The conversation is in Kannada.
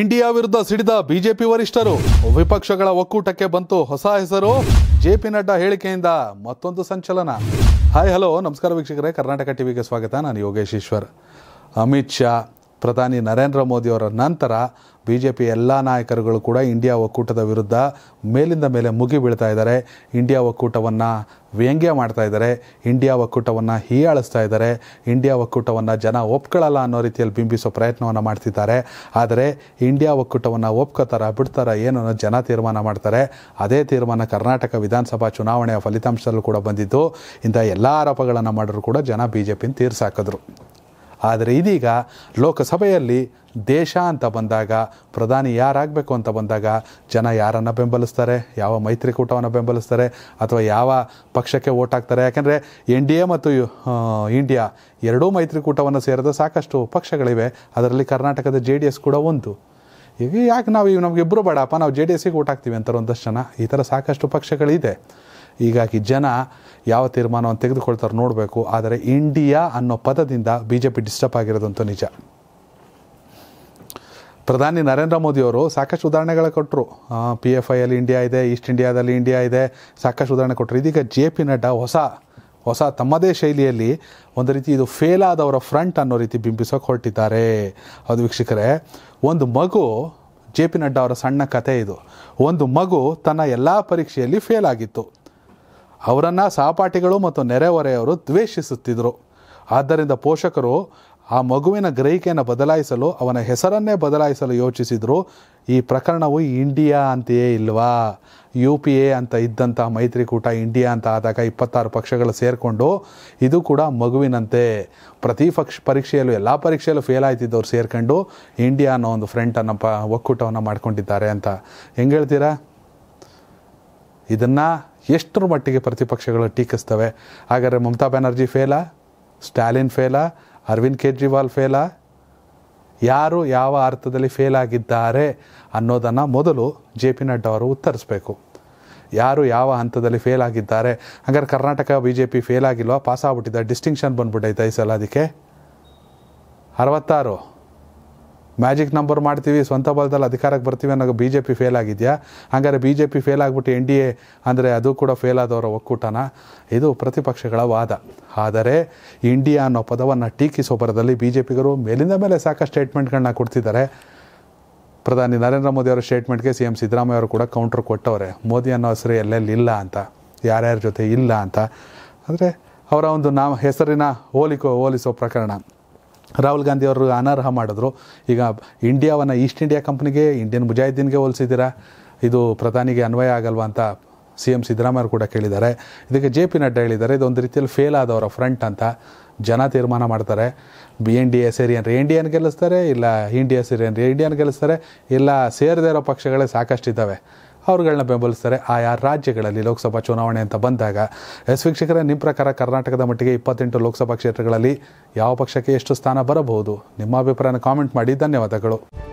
ಇಂಡಿಯಾ ವಿರುದ್ಧ ಸಿಡಿದ ಬಿಜೆಪಿ ವರಿಷ್ಠರು ವಿಪಕ್ಷಗಳ ಒಕ್ಕೂಟಕ್ಕೆ ಬಂತು ಹೊಸ ಹೆಸರು ಜೆ ಪಿ ನಡ್ಡಾ ಹೇಳಿಕೆಯಿಂದ ಮತ್ತೊಂದು ಸಂಚಲನ ಹಾಯ್ ಹಲೋ ನಮಸ್ಕಾರ ವೀಕ್ಷಕರೇ ಕರ್ನಾಟಕ ಟಿವಿಗೆ ಸ್ವಾಗತ ನಾನು ಯೋಗೇಶ್ ಈಶ್ವರ್ ಅಮಿತ್ ಶಾ ಪ್ರಧಾನಿ ನರೇಂದ್ರ ಮೋದಿಯವರ ನಂತರ ಬಿ ಜೆ ಪಿ ಎಲ್ಲ ನಾಯಕರುಗಳು ಕೂಡ ಇಂಡಿಯಾ ಒಕ್ಕೂಟದ ವಿರುದ್ಧ ಮೇಲಿಂದ ಮೇಲೆ ಮುಗಿ ಬೀಳ್ತಾ ಇದ್ದಾರೆ ಇಂಡಿಯಾ ಒಕ್ಕೂಟವನ್ನು ವ್ಯಂಗ್ಯ ಮಾಡ್ತಾ ಇದ್ದಾರೆ ಇಂಡಿಯಾ ಒಕ್ಕೂಟವನ್ನು ಹೀಯಾಳಿಸ್ತಾ ಇದ್ದಾರೆ ಇಂಡಿಯಾ ಒಕ್ಕೂಟವನ್ನು ಜನ ಒಪ್ಕೊಳ್ಳಲ್ಲ ಅನ್ನೋ ರೀತಿಯಲ್ಲಿ ಬಿಂಬಿಸೋ ಪ್ರಯತ್ನವನ್ನು ಮಾಡ್ತಿದ್ದಾರೆ ಆದರೆ ಇಂಡಿಯಾ ಒಕ್ಕೂಟವನ್ನು ಒಪ್ಕೋತಾರ ಬಿಡ್ತಾರ ಏನೋ ಜನ ತೀರ್ಮಾನ ಮಾಡ್ತಾರೆ ಅದೇ ತೀರ್ಮಾನ ಕರ್ನಾಟಕ ವಿಧಾನಸಭಾ ಚುನಾವಣೆಯ ಫಲಿತಾಂಶದಲ್ಲೂ ಕೂಡ ಬಂದಿದ್ದು ಇಂಥ ಎಲ್ಲ ಆರೋಪಗಳನ್ನು ಮಾಡಿದ್ರು ಕೂಡ ಜನ ಬಿ ಜೆ ಪಿನ ತೀರ್ಸಾಕಿದ್ರು ಆದರೆ ಇದೀಗ ಲೋಕಸಭೆಯಲ್ಲಿ ದೇಶ ಅಂತ ಬಂದಾಗ ಪ್ರಧಾನಿ ಯಾರಾಗಬೇಕು ಅಂತ ಬಂದಾಗ ಜನ ಯಾರನ್ನು ಬೆಂಬಲಿಸ್ತಾರೆ ಯಾವ ಮೈತ್ರಿಕೂಟವನ್ನು ಬೆಂಬಲಿಸ್ತಾರೆ ಅಥವಾ ಯಾವ ಪಕ್ಷಕ್ಕೆ ಓಟ್ ಹಾಕ್ತಾರೆ ಯಾಕೆಂದರೆ ಎನ್ ಡಿ ಎ ಮತ್ತು ಇಂಡಿಯಾ ಎರಡೂ ಮೈತ್ರಿಕೂಟವನ್ನು ಸೇರಿದ ಸಾಕಷ್ಟು ಪಕ್ಷಗಳಿವೆ ಅದರಲ್ಲಿ ಕರ್ನಾಟಕದ ಜೆ ಡಿ ಎಸ್ ಕೂಡ ಒಂದು ಈಗ ಯಾಕೆ ನಾವು ನಮಗಿಬ್ಬರು ಬೇಡಪ್ಪ ನಾವು ಜೆ ಡಿ ಎಸ್ಸಿಗೆ ಓಟ್ ಹಾಕ್ತೀವಿ ಅಂತಾರೆ ಒಂದಷ್ಟು ಜನ ಈ ಥರ ಸಾಕಷ್ಟು ಪಕ್ಷಗಳಿದೆ ಹೀಗಾಗಿ ಜನ ಯಾವ ತೀರ್ಮಾನವನ್ನು ತೆಗೆದುಕೊಳ್ತಾರೆ ನೋಡಬೇಕು ಆದರೆ ಇಂಡಿಯಾ ಅನ್ನೋ ಪದದಿಂದ ಬಿ ಜೆ ಪಿ ಡಿಸ್ಟರ್ಬ್ ಆಗಿರೋದಂತೂ ನಿಜ ಪ್ರಧಾನಿ ನರೇಂದ್ರ ಮೋದಿಯವರು ಸಾಕಷ್ಟು ಉದಾಹರಣೆಗಳ ಕೊಟ್ಟರು ಪಿ ಎಫ್ ಐಯಲ್ಲಿ ಇಂಡಿಯಾ ಇದೆ ಈಸ್ಟ್ ಇಂಡಿಯಾದಲ್ಲಿ ಇಂಡಿಯಾ ಇದೆ ಸಾಕಷ್ಟು ಉದಾಹರಣೆ ಕೊಟ್ಟರು ಇದೀಗ ಜೆ ಪಿ ನಡ್ಡಾ ಹೊಸ ಹೊಸ ತಮ್ಮದೇ ಶೈಲಿಯಲ್ಲಿ ಒಂದು ರೀತಿ ಇದು ಫೇಲ್ ಆದವರ ಫ್ರಂಟ್ ಅನ್ನೋ ರೀತಿ ಬಿಂಬಿಸೋಕೆ ಹೊರಟಿದ್ದಾರೆ ಅದು ವೀಕ್ಷಕರೇ ಒಂದು ಮಗು ಜೆ ಪಿ ನಡ್ಡಾ ಅವರ ಸಣ್ಣ ಕತೆ ಇದು ಒಂದು ಮಗು ತನ್ನ ಎಲ್ಲ ಪರೀಕ್ಷೆಯಲ್ಲಿ ಫೇಲ್ ಆಗಿತ್ತು ಅವರನ್ನು ಸಹಪಾಠಿಗಳು ಮತ್ತು ನೆರೆಹೊರೆಯವರು ದ್ವೇಷಿಸುತ್ತಿದ್ದರು ಆದ್ದರಿಂದ ಪೋಷಕರು ಆ ಮಗುವಿನ ಗ್ರಹಿಕೆಯನ್ನು ಬದಲಾಯಿಸಲು ಅವನ ಹೆಸರನ್ನೇ ಬದಲಾಯಿಸಲು ಯೋಚಿಸಿದರು ಈ ಪ್ರಕರಣವು ಇಂಡಿಯಾ ಅಂತೆಯೇ ಇಲ್ವಾ ಯು ಪಿ ಎ ಅಂತ ಇದ್ದಂಥ ಮೈತ್ರಿಕೂಟ ಇಂಡಿಯಾ ಅಂತ ಆದಾಗ ಇಪ್ಪತ್ತಾರು ಪಕ್ಷಗಳು ಸೇರಿಕೊಂಡು ಇದು ಕೂಡ ಮಗುವಿನಂತೆ ಪ್ರತಿ ಪಕ್ಷ ಪರೀಕ್ಷೆಯಲ್ಲೂ ಎಲ್ಲ ಪರೀಕ್ಷೆಯಲ್ಲೂ ಫೇಲ್ ಆಯ್ತಿದ್ದವ್ರು ಸೇರ್ಕೊಂಡು ಇಂಡಿಯಾ ಅನ್ನೋ ಒಂದು ಫ್ರೆಂಟನ್ನು ಪ ಒಕ್ಕೂಟವನ್ನು ಮಾಡ್ಕೊಂಡಿದ್ದಾರೆ ಅಂತ ಹೆಂಗೆ ಹೇಳ್ತೀರಾ ಇದನ್ನು ಎಷ್ಟರ ಮಟ್ಟಿಗೆ ಪ್ರತಿಪಕ್ಷಗಳು ಟೀಕಿಸ್ತವೆ ಹಾಗಾದರೆ ಮಮತಾ ಬ್ಯಾನರ್ಜಿ ಫೇಲಾ ಸ್ಟಾಲಿನ್ ಫೇಲಾ ಅರವಿಂದ್ ಕೇಜ್ರಿವಾಲ್ ಫೇಲಾ ಯಾರು ಯಾವ ಅರ್ಥದಲ್ಲಿ ಫೇಲ್ ಆಗಿದ್ದಾರೆ ಅನ್ನೋದನ್ನು ಮೊದಲು ಜೆ ಪಿ ನಡ್ಡಾ ಅವರು ಉತ್ತರಿಸಬೇಕು ಯಾರು ಯಾವ ಹಂತದಲ್ಲಿ ಫೇಲ್ ಆಗಿದ್ದಾರೆ ಹಂಗಾರೆ Karnataka B J P fail ಆಗಿಲ್ವಾ ಪಾಸ್ ಆಗ್ಬಿಟ್ಟಿದೆ ಡಿಸ್ಟಿಂಕ್ಷನ್ ಬಂದ್ಬಿಟ್ಟೈತೆ ಈ ಸಲ ಅದಕ್ಕೆ ಅರವತ್ತಾರು ಮ್ಯಾಜಿಕ್ ನಂಬರ್ ಮಾಡ್ತೀವಿ ಸ್ವಂತ ಬಲದಲ್ಲಿ ಅಧಿಕಾರಕ್ಕೆ ಬರ್ತೀವಿ ಅನ್ನೋ ಬಿ ಜೆ ಪಿ ಫೇಲ್ ಆಗಿದೆಯಾ ಹಂಗಾರೆ ಬಿ ಜೆ ಪಿ ಫೇಲ್ ಆಗಿಬಿಟ್ಟು ಎನ್ ಡಿ ಎ ಅಂದರೆ ಅದು ಕೂಡ ಫೇಲ್ ಆದವರ ಒಕ್ಕೂಟನ ಇದು ಪ್ರತಿಪಕ್ಷಗಳ ವಾದ ಆದರೆ ಇಂಡಿಯಾ ಅನ್ನೋ ಪದವನ್ನು ಟೀಕಿಸೋ ಬರದಲ್ಲಿ ಬಿ ಜೆ ಪಿಗರು ಮೇಲಿಂದ ಮೇಲೆ ಸಾಕಷ್ಟು ಸ್ಟೇಟ್ಮೆಂಟ್ಗಳನ್ನ ಕೊಡ್ತಿದ್ದಾರೆ ಪ್ರಧಾನಿ ನರೇಂದ್ರ ಮೋದಿ ಅವರ ಸ್ಟೇಟ್ಮೆಂಟ್ಗೆ ಸಿ ಎಂ ಸಿದ್ದರಾಮಯ್ಯ ಅವರು ಕೂಡ ಕೌಂಟ್ರ್ ಕೊಟ್ಟವ್ರೆ ಮೋದಿ ಅನ್ನೋ ಹೆಸರು ಎಲ್ಲೆಲ್ಲಿ ಇಲ್ಲ ಅಂತ ಯಾರ್ಯಾರ ಜೊತೆ ಇಲ್ಲ ಅಂತ ಅಂದರೆ ಅವರ ಒಂದು ನಾ ಹೆಸರಿನ ಹೋಲಿಕೋ ಹೋಲಿಸೋ ಪ್ರಕರಣ ರಾಹುಲ್ ಗಾಂಧಿ ಅವರು ಅನರ್ಹ ಮಾಡಿದ್ರು ಈಗ ಇಂಡಿಯಾವನ್ನು ಈಸ್ಟ್ ಇಂಡಿಯಾ ಕಂಪ್ನಿಗೆ ಇಂಡಿಯನ್ ಮುಜಾಹಿದ್ದೀನ್ಗೆ ಹೋಲಿಸಿದ್ದೀರಾ ಇದು ಪ್ರಧಾನಿಗೆ ಅನ್ವಯ ಆಗಲ್ವಾ ಅಂತ ಸಿ ಎಂ ಸಿದ್ದರಾಮಯ್ಯ ಕೂಡ ಕೇಳಿದ್ದಾರೆ ಇದಕ್ಕೆ ಜೆ ಪಿ ನಡ್ಡಾ ಹೇಳಿದ್ದಾರೆ ಇದೊಂದು ರೀತಿಯಲ್ಲಿ ಫೇಲ್ ಆದವರ ಫ್ರಂಟ್ ಅಂತ ಜನ ತೀರ್ಮಾನ ಮಾಡ್ತಾರೆ ಬಿ ಎನ್ ಡಿ ಎ ಸೇರಿ ಅಂದರೆ ಇಂಡಿಯನ್ ಗೆಲ್ಲಿಸ್ತಾರೆ ಇಲ್ಲ ಇಂಡಿಯಾ ಸೇರಿ ಅಂದರೆ ಇಂಡಿಯನ್ ಗೆಲ್ಲಿಸ್ತಾರೆ ಇಲ್ಲ ಸೇರದೇ ಇರೋ ಪಕ್ಷಗಳೇ ಇದ್ದಾವೆ ಅವ್ರುಗಳನ್ನ ಬೆಂಬಲಿಸ್ತಾರೆ ಆಯಾ ರಾಜ್ಯಗಳಲ್ಲಿ ಲೋಕಸಭಾ ಚುನಾವಣೆ ಅಂತ ಬಂದಾಗ ಎಸ್ ವೀಕ್ಷಕರೇ ನಿಮ್ಮ ಪ್ರಕಾರ ಕರ್ನಾಟಕದ ಮಟ್ಟಿಗೆ ಇಪ್ಪತ್ತೆಂಟು ಲೋಕಸಭಾ ಕ್ಷೇತ್ರಗಳಲ್ಲಿ ಯಾವ ಪಕ್ಷಕ್ಕೆ ಎಷ್ಟು ಸ್ಥಾನ ಬರಬಹುದು ನಿಮ್ಮ ಅಭಿಪ್ರಾಯನ ಕಾಮೆಂಟ್ ಮಾಡಿ ಧನ್ಯವಾದಗಳು